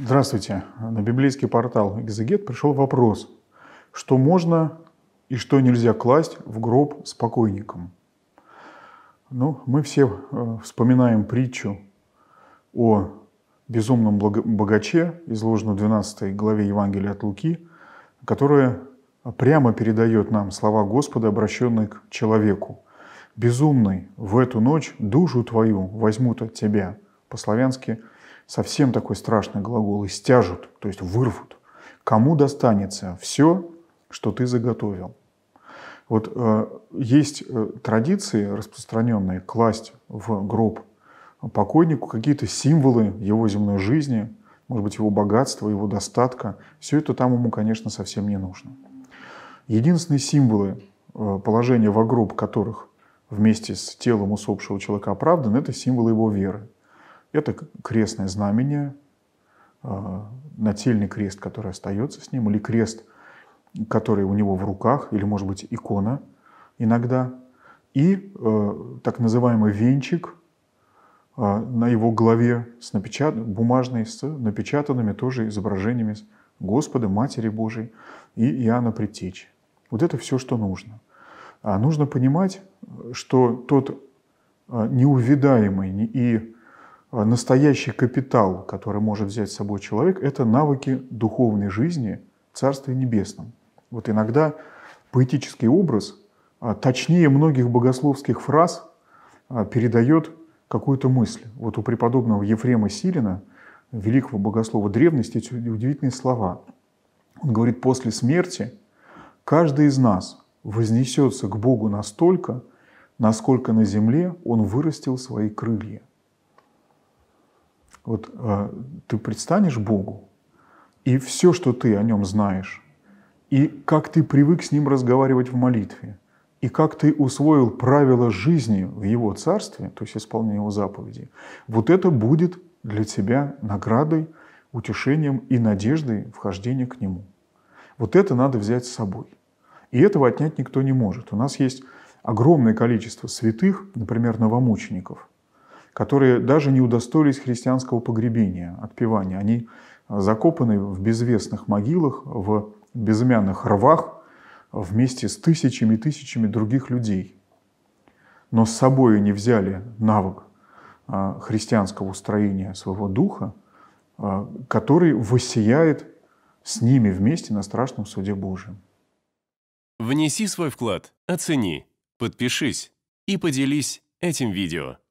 Здравствуйте. На библейский портал «Экзегет» пришел вопрос, что можно и что нельзя класть в гроб с покойником. Ну, мы все э, вспоминаем притчу о безумном богаче, изложенную в 12 главе Евангелия от Луки, которая прямо передает нам слова Господа, обращенные к человеку. «Безумный, в эту ночь душу твою возьмут от тебя». По-славянски – совсем такой страшный глагол, истяжут, то есть вырвут. Кому достанется все, что ты заготовил? Вот э, есть э, традиции распространенные класть в гроб покойнику какие-то символы его земной жизни, может быть, его богатства, его достатка. Все это там ему, конечно, совсем не нужно. Единственные символы э, положения в гроб которых вместе с телом усопшего человека оправданы, это символы его веры. Это крестное знамение, а, нательный крест, который остается с ним, или крест, который у него в руках, или, может быть, икона иногда, и э, так называемый венчик а, на его голове с напечат... бумажной, с напечатанными тоже изображениями Господа, Матери Божией и Иоанна Предтечи. Вот это все, что нужно. А нужно понимать, что тот а, неувидаемый и а настоящий капитал, который может взять с собой человек, это навыки духовной жизни в Царстве Небесном. Вот иногда поэтический образ, а, точнее многих богословских фраз, а, передает какую-то мысль. Вот у преподобного Ефрема Силина, великого богослова древности, эти удивительные слова. Он говорит, после смерти каждый из нас вознесется к Богу настолько, насколько на земле он вырастил свои крылья. Вот а, ты предстанешь Богу, и все, что ты о нем знаешь, и как ты привык с ним разговаривать в молитве, и как ты усвоил правила жизни в его царстве, то есть исполнение его заповеди. вот это будет для тебя наградой, утешением и надеждой вхождения к нему. Вот это надо взять с собой. И этого отнять никто не может. У нас есть огромное количество святых, например, новомучеников, которые даже не удостоились христианского погребения, отпевания. Они э, закопаны в безвестных могилах, в безымянных рвах вместе с тысячами и тысячами других людей. Но с собой не взяли навык э, христианского устроения своего духа, э, который воссияет с ними вместе на страшном суде Божьем. Внеси свой вклад, оцени, подпишись и поделись этим видео.